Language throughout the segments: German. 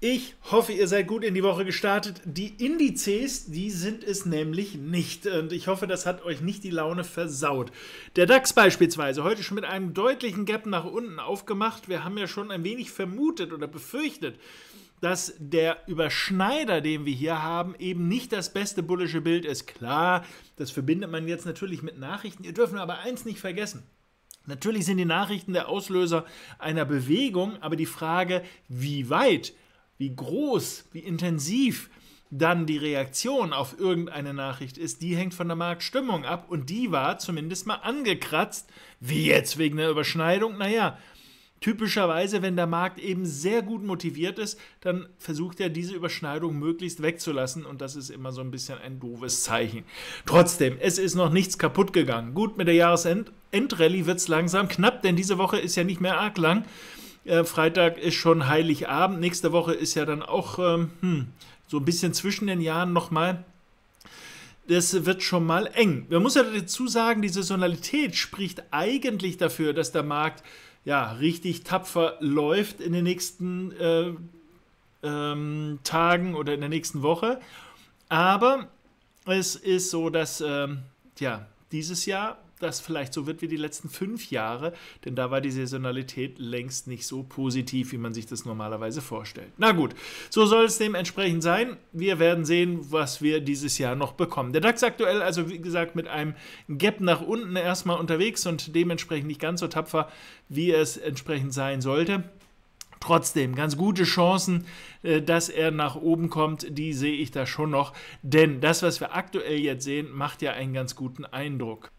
Ich hoffe, ihr seid gut in die Woche gestartet. Die Indizes, die sind es nämlich nicht. Und ich hoffe, das hat euch nicht die Laune versaut. Der DAX beispielsweise, heute schon mit einem deutlichen Gap nach unten aufgemacht. Wir haben ja schon ein wenig vermutet oder befürchtet, dass der Überschneider, den wir hier haben, eben nicht das beste bullische Bild ist. Klar, das verbindet man jetzt natürlich mit Nachrichten. Ihr dürfen aber eins nicht vergessen. Natürlich sind die Nachrichten der Auslöser einer Bewegung, aber die Frage, wie weit wie groß, wie intensiv dann die Reaktion auf irgendeine Nachricht ist, die hängt von der Marktstimmung ab und die war zumindest mal angekratzt. Wie jetzt wegen der Überschneidung? Naja, typischerweise, wenn der Markt eben sehr gut motiviert ist, dann versucht er diese Überschneidung möglichst wegzulassen und das ist immer so ein bisschen ein doofes Zeichen. Trotzdem, es ist noch nichts kaputt gegangen. Gut, mit der Jahresendrallye wird es langsam knapp, denn diese Woche ist ja nicht mehr arg lang. Äh, Freitag ist schon Heiligabend. Nächste Woche ist ja dann auch ähm, hm, so ein bisschen zwischen den Jahren nochmal. Das wird schon mal eng. Man muss ja dazu sagen, die Saisonalität spricht eigentlich dafür, dass der Markt ja richtig tapfer läuft in den nächsten äh, ähm, Tagen oder in der nächsten Woche. Aber es ist so, dass ähm, ja, dieses Jahr das vielleicht so wird wie die letzten fünf Jahre, denn da war die Saisonalität längst nicht so positiv, wie man sich das normalerweise vorstellt. Na gut, so soll es dementsprechend sein. Wir werden sehen, was wir dieses Jahr noch bekommen. Der DAX aktuell, also wie gesagt, mit einem Gap nach unten erstmal unterwegs und dementsprechend nicht ganz so tapfer, wie es entsprechend sein sollte. Trotzdem, ganz gute Chancen, äh, dass er nach oben kommt, die sehe ich da schon noch. Denn das, was wir aktuell jetzt sehen, macht ja einen ganz guten Eindruck.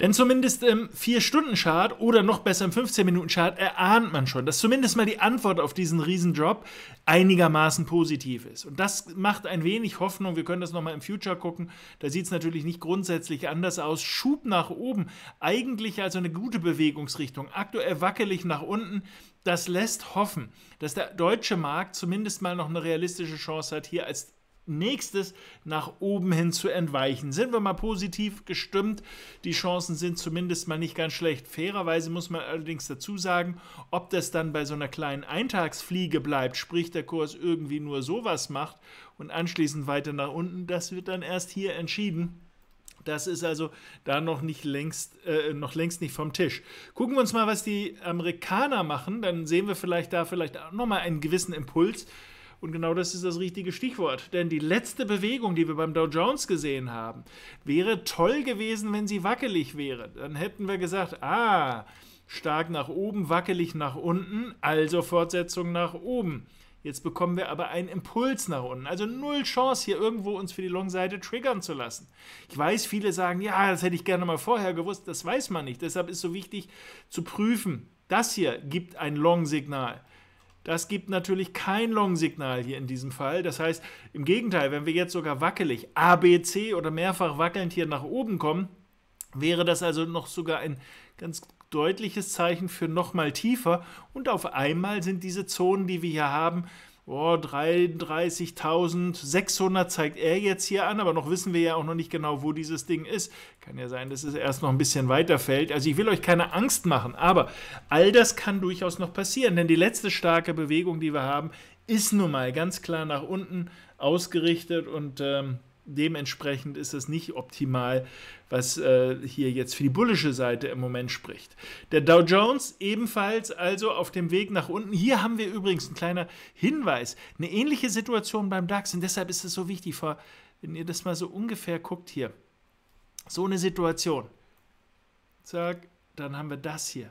Denn zumindest im 4-Stunden-Chart oder noch besser im 15-Minuten-Chart erahnt man schon, dass zumindest mal die Antwort auf diesen Riesendrop einigermaßen positiv ist. Und das macht ein wenig Hoffnung. Wir können das nochmal im Future gucken. Da sieht es natürlich nicht grundsätzlich anders aus. Schub nach oben, eigentlich also eine gute Bewegungsrichtung. Aktuell wackelig nach unten. Das lässt hoffen, dass der deutsche Markt zumindest mal noch eine realistische Chance hat, hier als nächstes nach oben hin zu entweichen. Sind wir mal positiv gestimmt, die Chancen sind zumindest mal nicht ganz schlecht. Fairerweise muss man allerdings dazu sagen, ob das dann bei so einer kleinen Eintagsfliege bleibt, sprich der Kurs irgendwie nur sowas macht und anschließend weiter nach unten, das wird dann erst hier entschieden. Das ist also da noch nicht längst, äh, noch längst nicht vom Tisch. Gucken wir uns mal, was die Amerikaner machen, dann sehen wir vielleicht da vielleicht auch nochmal einen gewissen Impuls. Und genau das ist das richtige Stichwort. Denn die letzte Bewegung, die wir beim Dow Jones gesehen haben, wäre toll gewesen, wenn sie wackelig wäre. Dann hätten wir gesagt, ah, stark nach oben, wackelig nach unten, also Fortsetzung nach oben. Jetzt bekommen wir aber einen Impuls nach unten. Also null Chance, hier irgendwo uns für die Long-Seite triggern zu lassen. Ich weiß, viele sagen, ja, das hätte ich gerne mal vorher gewusst. Das weiß man nicht. Deshalb ist so wichtig zu prüfen. Das hier gibt ein Long-Signal. Das gibt natürlich kein Long-Signal hier in diesem Fall. Das heißt, im Gegenteil, wenn wir jetzt sogar wackelig ABC oder mehrfach wackelnd hier nach oben kommen, wäre das also noch sogar ein ganz deutliches Zeichen für nochmal tiefer. Und auf einmal sind diese Zonen, die wir hier haben, oh, 33.600 zeigt er jetzt hier an, aber noch wissen wir ja auch noch nicht genau, wo dieses Ding ist. Kann ja sein, dass es erst noch ein bisschen weiter fällt. Also ich will euch keine Angst machen, aber all das kann durchaus noch passieren, denn die letzte starke Bewegung, die wir haben, ist nun mal ganz klar nach unten ausgerichtet und ähm, dementsprechend ist es nicht optimal, was äh, hier jetzt für die bullische Seite im Moment spricht. Der Dow Jones ebenfalls also auf dem Weg nach unten. Hier haben wir übrigens ein kleiner Hinweis, eine ähnliche Situation beim DAX und deshalb ist es so wichtig, wenn ihr das mal so ungefähr guckt hier. So eine Situation. Zack, dann haben wir das hier.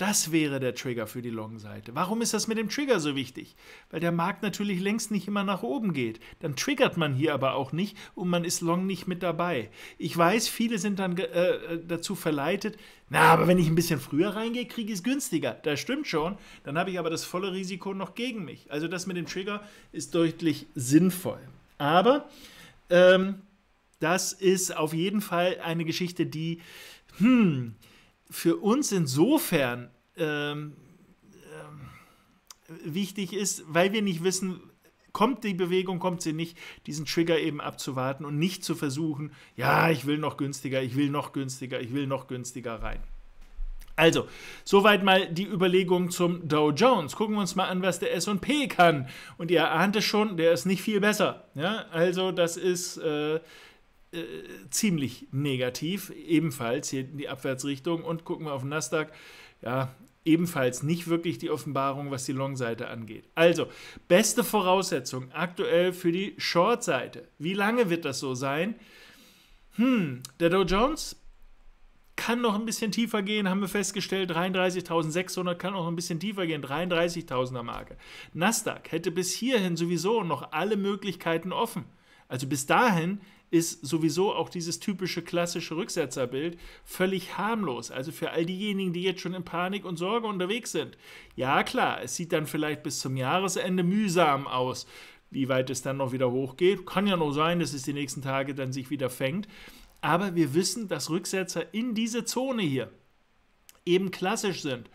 Das wäre der Trigger für die Long-Seite. Warum ist das mit dem Trigger so wichtig? Weil der Markt natürlich längst nicht immer nach oben geht. Dann triggert man hier aber auch nicht und man ist long nicht mit dabei. Ich weiß, viele sind dann äh, dazu verleitet, na, aber wenn ich ein bisschen früher reingehe, kriege ich es günstiger. Das stimmt schon. Dann habe ich aber das volle Risiko noch gegen mich. Also das mit dem Trigger ist deutlich sinnvoll. Aber ähm, das ist auf jeden Fall eine Geschichte, die hm, für uns insofern ähm, ähm, wichtig ist, weil wir nicht wissen, kommt die Bewegung, kommt sie nicht, diesen Trigger eben abzuwarten und nicht zu versuchen, ja, ich will noch günstiger, ich will noch günstiger, ich will noch günstiger rein. Also, soweit mal die Überlegung zum Dow Jones. Gucken wir uns mal an, was der SP kann. Und ihr ahnt es schon, der ist nicht viel besser. Ja? Also, das ist äh, äh, ziemlich negativ. Ebenfalls hier in die Abwärtsrichtung. Und gucken wir auf den Nasdaq. Ja, ebenfalls nicht wirklich die Offenbarung, was die Long-Seite angeht. Also, beste Voraussetzung aktuell für die Short-Seite. Wie lange wird das so sein? Hm, der Dow Jones kann noch ein bisschen tiefer gehen, haben wir festgestellt. 33.600 kann noch ein bisschen tiefer gehen, 33.000er Marke. Nasdaq hätte bis hierhin sowieso noch alle Möglichkeiten offen. Also bis dahin ist sowieso auch dieses typische klassische Rücksetzerbild völlig harmlos. Also für all diejenigen, die jetzt schon in Panik und Sorge unterwegs sind. Ja, klar, es sieht dann vielleicht bis zum Jahresende mühsam aus, wie weit es dann noch wieder hochgeht. Kann ja nur sein, dass es die nächsten Tage dann sich wieder fängt. Aber wir wissen, dass Rücksetzer in diese Zone hier eben klassisch sind.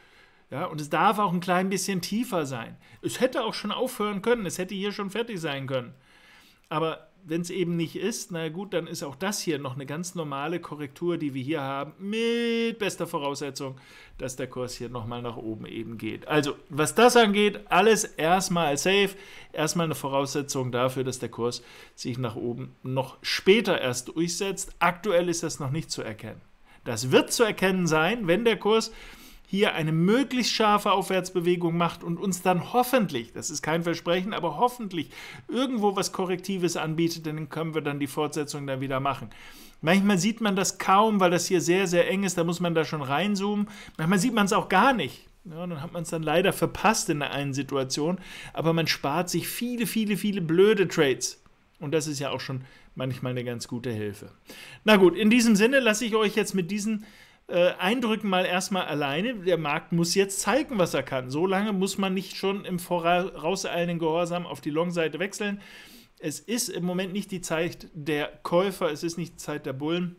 Ja, und es darf auch ein klein bisschen tiefer sein. Es hätte auch schon aufhören können, es hätte hier schon fertig sein können. Aber wenn es eben nicht ist, na gut, dann ist auch das hier noch eine ganz normale Korrektur, die wir hier haben, mit bester Voraussetzung, dass der Kurs hier nochmal nach oben eben geht. Also, was das angeht, alles erstmal safe, erstmal eine Voraussetzung dafür, dass der Kurs sich nach oben noch später erst durchsetzt. Aktuell ist das noch nicht zu erkennen. Das wird zu erkennen sein, wenn der Kurs hier eine möglichst scharfe Aufwärtsbewegung macht und uns dann hoffentlich, das ist kein Versprechen, aber hoffentlich irgendwo was Korrektives anbietet, dann können wir dann die Fortsetzung dann wieder machen. Manchmal sieht man das kaum, weil das hier sehr, sehr eng ist, da muss man da schon reinzoomen. Manchmal sieht man es auch gar nicht. Ja, dann hat man es dann leider verpasst in der einen Situation, aber man spart sich viele, viele, viele blöde Trades. Und das ist ja auch schon manchmal eine ganz gute Hilfe. Na gut, in diesem Sinne lasse ich euch jetzt mit diesen äh, Eindrücken mal erstmal alleine. Der Markt muss jetzt zeigen, was er kann. So lange muss man nicht schon im vorauseilenden Gehorsam auf die Long-Seite wechseln. Es ist im Moment nicht die Zeit der Käufer, es ist nicht die Zeit der Bullen.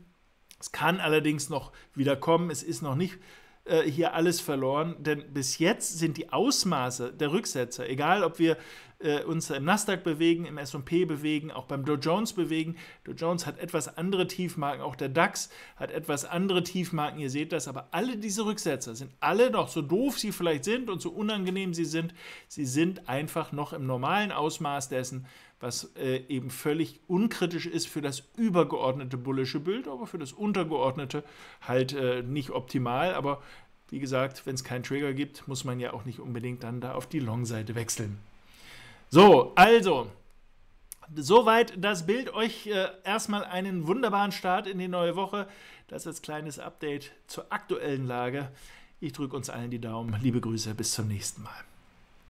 Es kann allerdings noch wieder kommen. Es ist noch nicht äh, hier alles verloren, denn bis jetzt sind die Ausmaße der Rücksetzer, egal ob wir äh, uns im Nasdaq bewegen, im S&P bewegen, auch beim Dow Jones bewegen. Dow Jones hat etwas andere Tiefmarken, auch der DAX hat etwas andere Tiefmarken. Ihr seht das, aber alle diese Rücksetzer sind alle noch so doof sie vielleicht sind und so unangenehm sie sind, sie sind einfach noch im normalen Ausmaß dessen, was äh, eben völlig unkritisch ist für das übergeordnete bullische Bild, aber für das untergeordnete halt äh, nicht optimal. Aber wie gesagt, wenn es keinen Trigger gibt, muss man ja auch nicht unbedingt dann da auf die Long-Seite wechseln. So, also, soweit das Bild. Euch äh, erstmal einen wunderbaren Start in die neue Woche. Das ist kleines Update zur aktuellen Lage. Ich drücke uns allen die Daumen. Liebe Grüße, bis zum nächsten Mal.